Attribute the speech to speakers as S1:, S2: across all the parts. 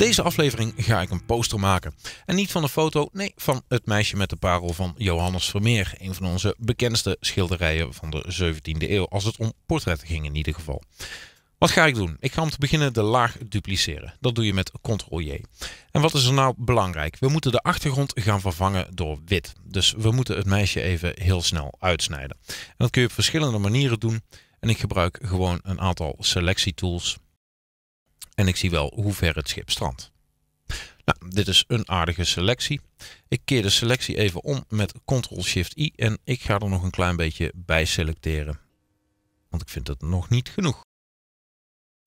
S1: Deze aflevering ga ik een poster maken. En niet van een foto, nee, van het meisje met de parel van Johannes Vermeer. Een van onze bekendste schilderijen van de 17e eeuw, als het om portretten ging in ieder geval. Wat ga ik doen? Ik ga om te beginnen de laag dupliceren. Dat doe je met Ctrl-J. En wat is er nou belangrijk? We moeten de achtergrond gaan vervangen door wit. Dus we moeten het meisje even heel snel uitsnijden. En dat kun je op verschillende manieren doen. En ik gebruik gewoon een aantal selectietools en ik zie wel hoe ver het schip strandt. Nou, dit is een aardige selectie. Ik keer de selectie even om met Ctrl-Shift-I en ik ga er nog een klein beetje bij selecteren. Want ik vind dat nog niet genoeg.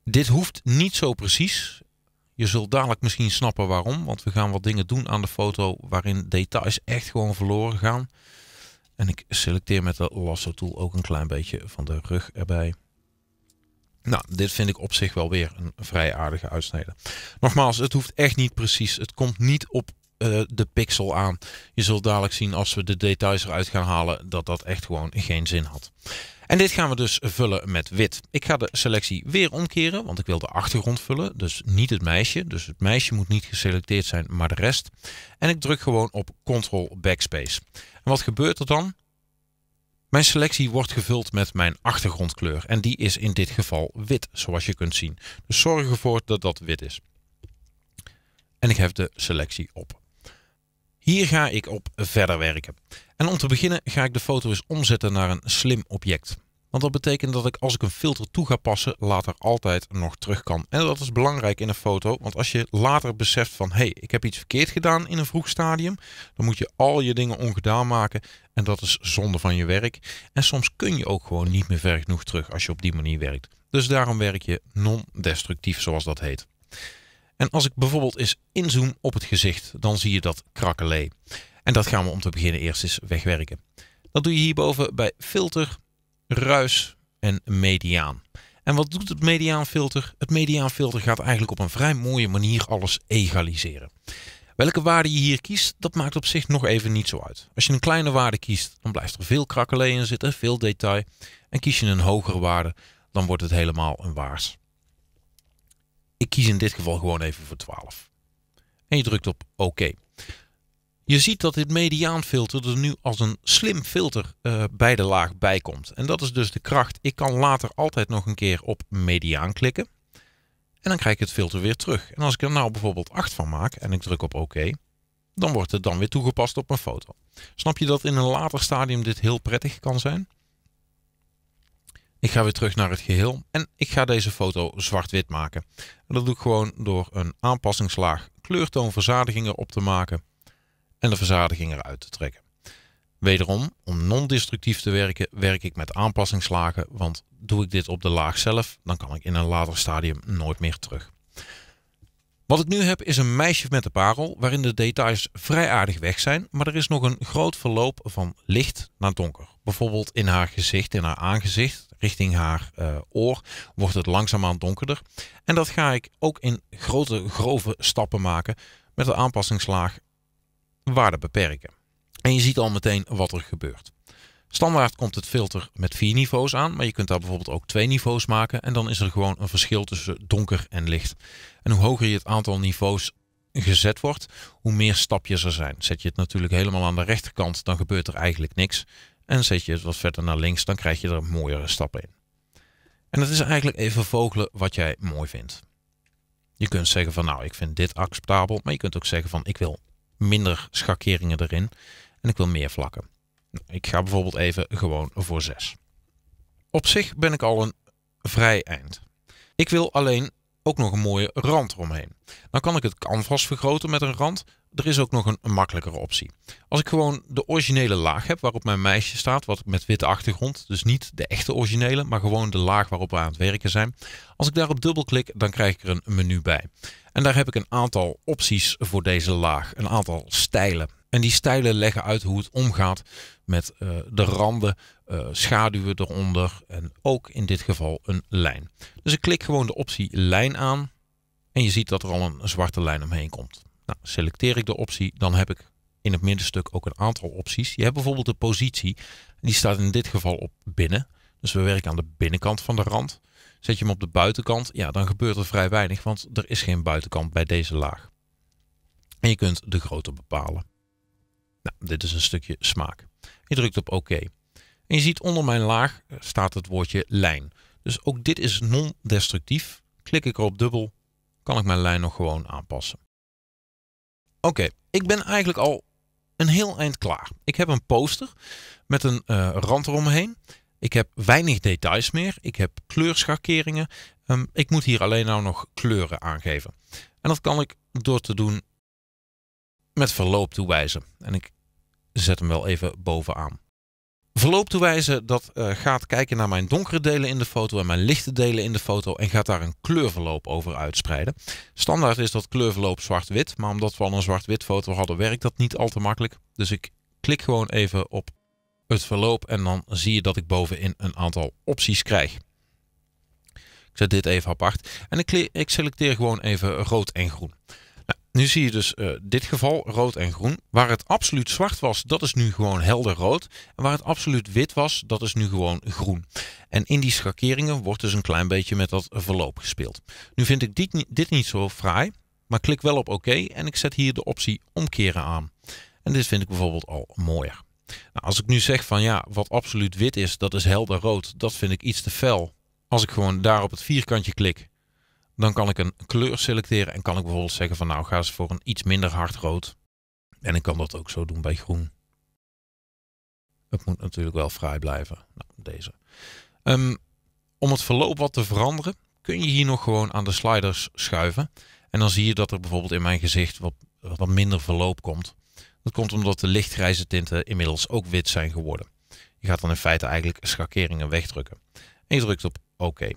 S1: Dit hoeft niet zo precies. Je zult dadelijk misschien snappen waarom, want we gaan wat dingen doen aan de foto waarin details echt gewoon verloren gaan. En ik selecteer met de lasso tool ook een klein beetje van de rug erbij. Nou, dit vind ik op zich wel weer een vrij aardige uitsnede. Nogmaals, het hoeft echt niet precies. Het komt niet op eh, de pixel aan. Je zult dadelijk zien als we de details eruit gaan halen dat dat echt gewoon geen zin had. En dit gaan we dus vullen met wit. Ik ga de selectie weer omkeren, want ik wil de achtergrond vullen. Dus niet het meisje. Dus het meisje moet niet geselecteerd zijn, maar de rest. En ik druk gewoon op Ctrl Backspace. En wat gebeurt er dan? Mijn selectie wordt gevuld met mijn achtergrondkleur en die is in dit geval wit, zoals je kunt zien. Dus zorg ervoor dat dat wit is. En ik heb de selectie op. Hier ga ik op verder werken. En om te beginnen ga ik de foto eens omzetten naar een slim object. Want dat betekent dat ik als ik een filter toe ga passen, later altijd nog terug kan. En dat is belangrijk in een foto, want als je later beseft van... hé, hey, ik heb iets verkeerd gedaan in een vroeg stadium... dan moet je al je dingen ongedaan maken en dat is zonde van je werk. En soms kun je ook gewoon niet meer ver genoeg terug als je op die manier werkt. Dus daarom werk je non-destructief, zoals dat heet. En als ik bijvoorbeeld eens inzoom op het gezicht, dan zie je dat krakelé. En dat gaan we om te beginnen eerst eens wegwerken. Dat doe je hierboven bij filter ruis en mediaan. En wat doet het mediaanfilter? Het mediaanfilter gaat eigenlijk op een vrij mooie manier alles egaliseren. Welke waarde je hier kiest, dat maakt op zich nog even niet zo uit. Als je een kleine waarde kiest, dan blijft er veel krakkelee in zitten, veel detail. En kies je een hogere waarde, dan wordt het helemaal een waars. Ik kies in dit geval gewoon even voor 12. En je drukt op OK. Je ziet dat dit mediaanfilter er nu als een slim filter eh, bij de laag bij komt. En dat is dus de kracht. Ik kan later altijd nog een keer op mediaan klikken. En dan krijg ik het filter weer terug. En als ik er nou bijvoorbeeld 8 van maak en ik druk op OK, dan wordt het dan weer toegepast op mijn foto. Snap je dat in een later stadium dit heel prettig kan zijn? Ik ga weer terug naar het geheel en ik ga deze foto zwart-wit maken. En dat doe ik gewoon door een aanpassingslaag kleurtoonverzadigingen op te maken en de verzadiging eruit te trekken. Wederom, om non-destructief te werken, werk ik met aanpassingslagen, want doe ik dit op de laag zelf, dan kan ik in een later stadium nooit meer terug. Wat ik nu heb is een meisje met een parel, waarin de details vrij aardig weg zijn, maar er is nog een groot verloop van licht naar donker. Bijvoorbeeld in haar gezicht, in haar aangezicht, richting haar eh, oor, wordt het langzaamaan donkerder. En dat ga ik ook in grote, grove stappen maken met de aanpassingslaag waarde beperken. En je ziet al meteen wat er gebeurt. Standaard komt het filter met vier niveaus aan, maar je kunt daar bijvoorbeeld ook twee niveaus maken en dan is er gewoon een verschil tussen donker en licht. En hoe hoger je het aantal niveaus gezet wordt, hoe meer stapjes er zijn. Zet je het natuurlijk helemaal aan de rechterkant, dan gebeurt er eigenlijk niks. En zet je het wat verder naar links, dan krijg je er mooiere stappen in. En dat is eigenlijk even vogelen wat jij mooi vindt. Je kunt zeggen van nou, ik vind dit acceptabel, maar je kunt ook zeggen van ik wil minder schakeringen erin. En ik wil meer vlakken. Ik ga bijvoorbeeld even gewoon voor 6. Op zich ben ik al een vrij eind. Ik wil alleen ook nog een mooie rand omheen. Dan kan ik het canvas vergroten met een rand, er is ook nog een, makkelijkere optie. Als ik gewoon de originele laag heb waarop mijn meisje staat, wat met witte achtergrond, dus niet de echte originele, maar gewoon de laag waarop we aan het werken zijn. Als ik daarop dubbelklik, dan krijg ik er een menu bij. En daar heb ik een aantal opties voor deze laag, een aantal stijlen. En die stijlen leggen uit hoe het omgaat met eh, de randen, eh, schaduwen eronder en ook in dit geval een lijn. Dus ik klik gewoon de optie lijn aan en je ziet dat er al een zwarte lijn omheen komt. Nou, selecteer ik de optie, dan heb ik in het middenstuk ook een aantal opties. Je hebt bijvoorbeeld de positie, die staat in dit geval op binnen. Dus we werken aan de binnenkant van de rand. Zet je hem op de buitenkant, ja, dan gebeurt er vrij weinig, want er is geen buitenkant bij deze laag. En je kunt de grootte bepalen. Nou, dit is een stukje smaak. Je drukt op OK. En je ziet onder mijn laag staat het woordje lijn. Dus ook dit is non-destructief. Klik ik erop dubbel, kan ik mijn lijn nog gewoon aanpassen. Oké, ik ben eigenlijk al een heel eind klaar. Ik heb een poster met een eh, rand eromheen. Ik heb weinig details meer. Ik heb kleurschakeringen. Ehm, ik moet hier alleen nou nog kleuren aangeven. En dat kan ik door te doen met verloop toewijzen. En ik zet hem wel even bovenaan. Verloop toewijzen, dat eh, gaat kijken naar mijn donkere delen in de foto en mijn lichte delen in de foto en gaat daar een kleurverloop over uitspreiden. Standaard is dat kleurverloop zwart-wit, maar omdat we al een zwart-wit foto hadden, werkt dat niet al te makkelijk. Dus ik klik gewoon even op het verloop en dan zie je dat ik bovenin een aantal opties krijg. Ik zet dit even apart en ik, ik selecteer gewoon even rood en groen. Nu zie je dus eh, dit geval rood en groen. Waar het absoluut zwart was, dat is nu gewoon helder rood. En waar het absoluut wit was, dat is nu gewoon groen. En in die schakeringen wordt dus een klein beetje met dat verloop gespeeld. Nu vind ik dit, niet zo fraai, maar klik wel op oké OK en ik zet hier de optie omkeren aan. En dit vind ik bijvoorbeeld al mooier. Nou, als ik nu zeg van ja, wat absoluut wit is, dat is helder rood, dat vind ik iets te fel. Als ik gewoon daar op het vierkantje klik dan kan ik een kleur selecteren en kan ik bijvoorbeeld zeggen van nou ga eens voor een iets minder hard rood. En ik kan dat ook zo doen bij groen. Het moet natuurlijk wel vrij blijven. Nou, deze. Ehm, om het verloop wat te veranderen kun je hier nog gewoon aan de sliders schuiven. En dan zie je dat er bijvoorbeeld in mijn gezicht wat, wat minder verloop komt. Dat komt omdat de lichtgrijze tinten inmiddels ook wit zijn geworden. Je gaat dan in feite eigenlijk schakeringen wegdrukken. En je drukt op oké.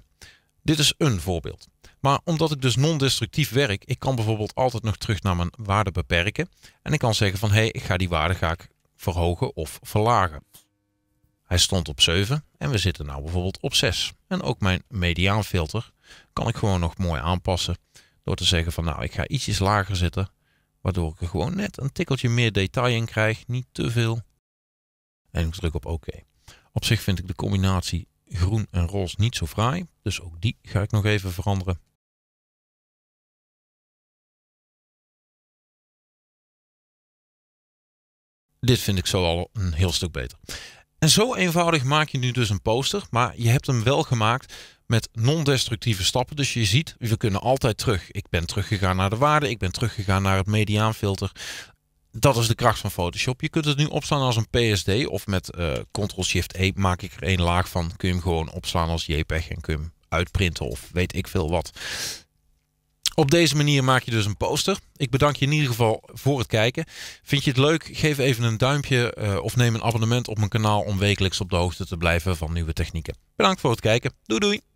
S1: Dit is een voorbeeld. Maar omdat ik dus non-destructief werk, ik kan bijvoorbeeld altijd nog terug naar mijn waarde beperken. En ik kan zeggen van hé, hey, ik ga die waarde ga ik verhogen of verlagen. Hij stond op 7 en we zitten nou bijvoorbeeld op 6. En ook mijn mediaanfilter kan ik gewoon nog mooi aanpassen door te zeggen van nou, ik ga ietsjes lager zitten, waardoor ik er gewoon net een tikkeltje meer detail in krijg, niet te veel. En ik druk op oké. OK. Op zich vind ik de combinatie groen en roze niet zo fraai, dus ook die ga ik nog even veranderen. Dit vind ik zo al een heel stuk beter. En zo eenvoudig maak je nu dus een poster, maar je hebt hem wel gemaakt met non-destructieve stappen. Dus je ziet, we kunnen altijd terug. Ik ben teruggegaan naar de waarde, ik ben teruggegaan naar het mediaanfilter. Dat is de kracht van Photoshop. Je kunt het nu opslaan als een PSD of met uh, eh, Ctrl-Shift-E maak ik er één laag van. Kun je hem gewoon opslaan als JPEG en kun je hem uitprinten of weet ik veel wat. Op deze manier maak je dus een poster. Ik bedank je in ieder geval voor het kijken. Vind je het leuk? Geef even een duimpje eh, of neem een abonnement op mijn kanaal om wekelijks op de hoogte te blijven van nieuwe technieken. Bedankt voor het kijken. Doei doei!